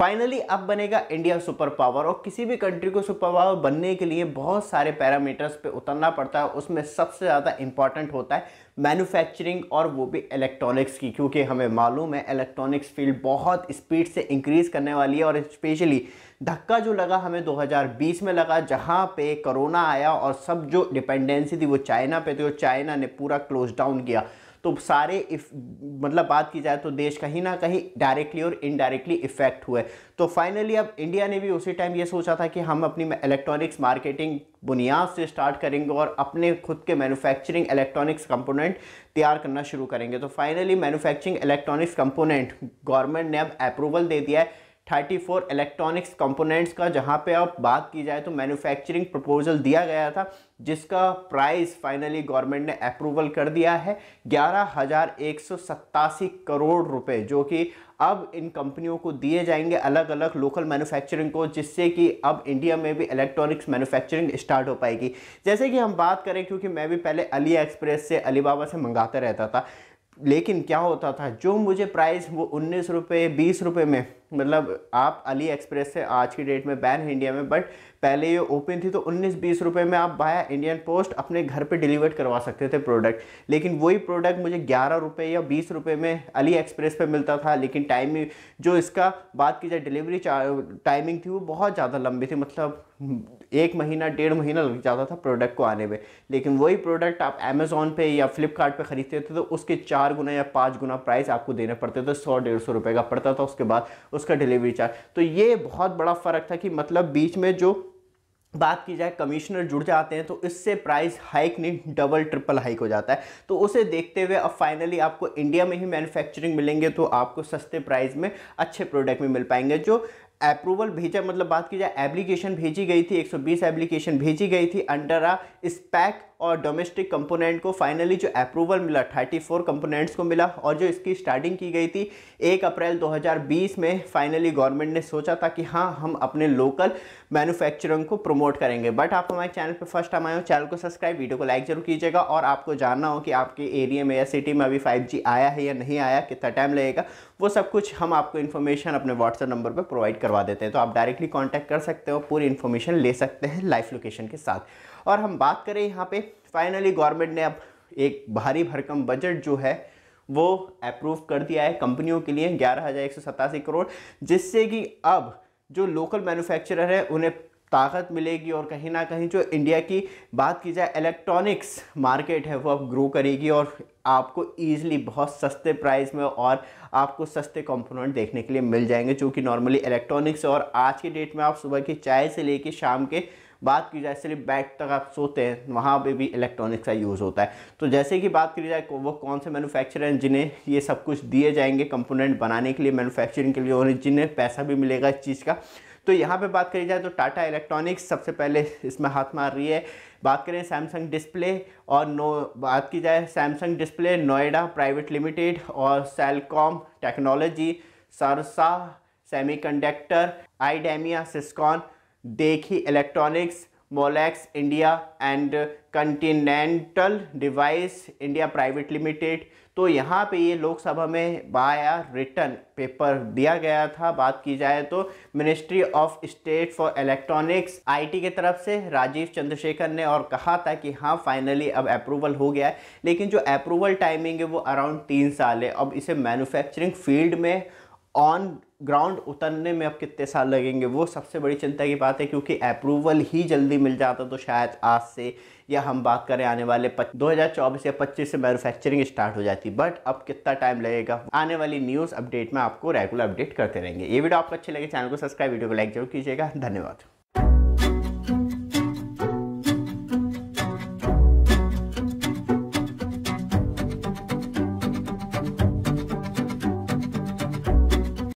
finally अब बनेगा India super power और किसी भी कंट्री को सुपर पावर बनने के लिए बहुत सारे पैरामीटर्स पे उतरना पड़ता है उसमें सबसे ज़्यादा इंपॉर्टेंट होता है मैन्युफैक्चरिंग और वो भी इलेक्ट्रॉनिक्स की क्योंकि हमें मालूम है इलेक्ट्रॉनिक्स फील्ड बहुत स्पीड से इंक्रीज़ करने वाली है और स्पेशली धक्का जो लगा हमें 2020 में लगा जहाँ पे कोरोना आया और सब जो डिपेंडेंसी थी वो चाइना पे थी और चाइना ने पूरा क्लोज डाउन किया तो सारे इफ मतलब बात की जाए तो देश कहीं ना कहीं डायरेक्टली और इनडायरेक्टली इफेक्ट हुए तो फाइनली अब इंडिया ने भी उसी टाइम ये सोचा था कि हम अपनी इलेक्ट्रॉनिक्स मार्केटिंग बुनियाद से स्टार्ट करेंगे और अपने खुद के मैन्युफैक्चरिंग इलेक्ट्रॉनिक्स कंपोनेंट तैयार करना शुरू करेंगे तो finally manufacturing electronics component government ने अब अप्रूवल दे दिया है 34 इलेक्ट्रॉनिक्स कंपोनेंट्स का जहाँ पे आप बात की जाए तो मैन्युफैक्चरिंग प्रपोजल दिया गया था जिसका प्राइस फाइनली गवर्नमेंट ने अप्रूवल कर दिया है ग्यारह हज़ार एक सौ सत्तासी करोड़ रुपए जो कि अब इन कंपनियों को दिए जाएंगे अलग अलग लोकल मैन्युफैक्चरिंग को जिससे कि अब इंडिया में भी इलेक्ट्रॉनिक्स मैन्युफैक्चरिंग स्टार्ट हो पाएगी जैसे कि हम बात करें क्योंकि मैं भी पहले अली एक्सप्रेस से अलीबाबा से मंगाता रहता था लेकिन क्या होता था जो मुझे प्राइस वो उन्नीस रुपये बीस रुपये में मतलब आप अली एक्सप्रेस से आज की डेट में बैन है इंडिया में बट पहले ये ओपन थी तो 19-20 रुपए में आप बाया इंडियन पोस्ट अपने घर पे डिलीवर करवा सकते थे प्रोडक्ट लेकिन वही प्रोडक्ट मुझे ग्यारह रुपये या बीस रुपये में अली एक्सप्रेस पे मिलता था लेकिन टाइमिंग जो इसका बात की जाए डिलीवरी टाइमिंग थी वो बहुत ज़्यादा लंबी थी मतलब एक महीना डेढ़ महीना लग जाता था प्रोडक्ट को आने में लेकिन वही प्रोडक्ट आप अमेज़ोन पे या फ्लिपकार्ट पे ख़रीदते थे तो उसके चार गुना या पाँच गुना प्राइस आपको देने पड़ते थे सौ डेढ़ सौ रुपये का पड़ता था उसके बाद उसका डिलीवरी चार्ज तो ये बहुत बड़ा फ़र्क था कि मतलब बीच में जो बात की जाए कमिश्नर जुड़ जाते हैं तो इससे प्राइस हाइक नहीं डबल ट्रिपल हाइक हो जाता है तो उसे देखते हुए अब फाइनली आपको इंडिया में ही मैन्युफैक्चरिंग मिलेंगे तो आपको सस्ते प्राइस में अच्छे प्रोडक्ट में मिल पाएंगे जो अप्रूवल भेजा मतलब बात की जाए एप्लीकेशन भेजी गई थी 120 एप्लीकेशन भेजी गई थी अंडर आ स्पैक और डोमेस्टिक कंपोनेंट को फाइनली जो अप्रूवल मिला 34 कंपोनेंट्स को मिला और जो इसकी स्टार्टिंग की गई थी 1 अप्रैल 2020 में फाइनली गवर्नमेंट ने सोचा था कि हाँ हम अपने लोकल मैन्युफैक्चरिंग को प्रमोट करेंगे बट आप हमारे चैनल पर फर्स्ट टाइम आए हो चैनल को सब्सक्राइब वीडियो को लाइक जरूर कीजिएगा और आपको जानना हो कि आपके एरिया में या सिटी में अभी फाइव आया है या नहीं आया कितना टाइम लगेगा वो सब कुछ हम आपको इन्फॉर्मेशन अपने व्हाट्सएप नंबर पर प्रोवाइड कर करवा देते हैं तो आप डायरेक्टली कॉन्टैक्ट कर सकते हो पूरी इन्फॉर्मेशन ले सकते हैं लाइफ लोकेशन के साथ और हम बात करें यहाँ पर फाइनली गवर्नमेंट ने अब एक भारी भरकम बजट जो है वो अप्रूव कर दिया है कंपनियों के लिए ग्यारह करोड़ जिससे कि अब जो लोकल मैन्युफैक्चरर है उन्हें ताकत मिलेगी और कहीं ना कहीं जो इंडिया की बात की जाए इलेक्ट्रॉनिक्स मार्केट है वो अब ग्रो करेगी और आपको ईजिली बहुत सस्ते प्राइस में और आपको सस्ते कंपोनेंट देखने के लिए मिल जाएंगे जो कि नॉर्मली इलेक्ट्रॉनिक्स और आज की डेट में आप सुबह की चाय से लेके शाम के बात की जाए सिर्फ बेड तक आप सोते हैं वहाँ पर भी इलेक्ट्रॉनिक्स का यूज़ होता है तो जैसे कि बात की जाए वो कौन से मैनुफैक्चर हैं जिन्हें ये सब कुछ दिए जाएंगे कंपोनेंट बनाने के लिए मैनुफैक्चरिंग के लिए और जिन्हें पैसा भी मिलेगा इस चीज़ का तो यहाँ पे बात करी जाए तो टाटा इलेक्ट्रॉनिक्स सबसे पहले इसमें हाथ मार रही है बात करें सैमसंग डिस्प्ले और नो बात की जाए Samsung display Noida private limited और Cellcom technology Sahasra semiconductor Idemia Syscon Deki electronics Molex India and Continental device India private limited तो यहाँ पे ये लोकसभा में बाया रिटर्न पेपर दिया गया था बात की जाए तो ministry of state for electronics IT की तरफ से राजीव चंद्रशेखर ने और कहा था कि हाँ फाइनली अब अप्रूवल हो गया है लेकिन जो अप्रूवल टाइमिंग है वो अराउंड तीन साल है अब इसे मैन्युफैक्चरिंग फील्ड में ऑन ग्राउंड उतरने में अब कितने साल लगेंगे वो सबसे बड़ी चिंता की बात है क्योंकि अप्रूवल ही जल्दी मिल जाता तो शायद आज से या हम बात करें आने वाले 2024 या 25 से मैन्युफैक्चरिंग स्टार्ट हो जाती बट अब कितना टाइम लगेगा आने वाली न्यूज़ अपडेट में आपको रेगुलर अपडेट करते रहेंगे ये वीडियो आपको अच्छे लगे चैनल को सब्सक्राइब वीडियो को लाइक जरूर कीजिएगा धन्यवाद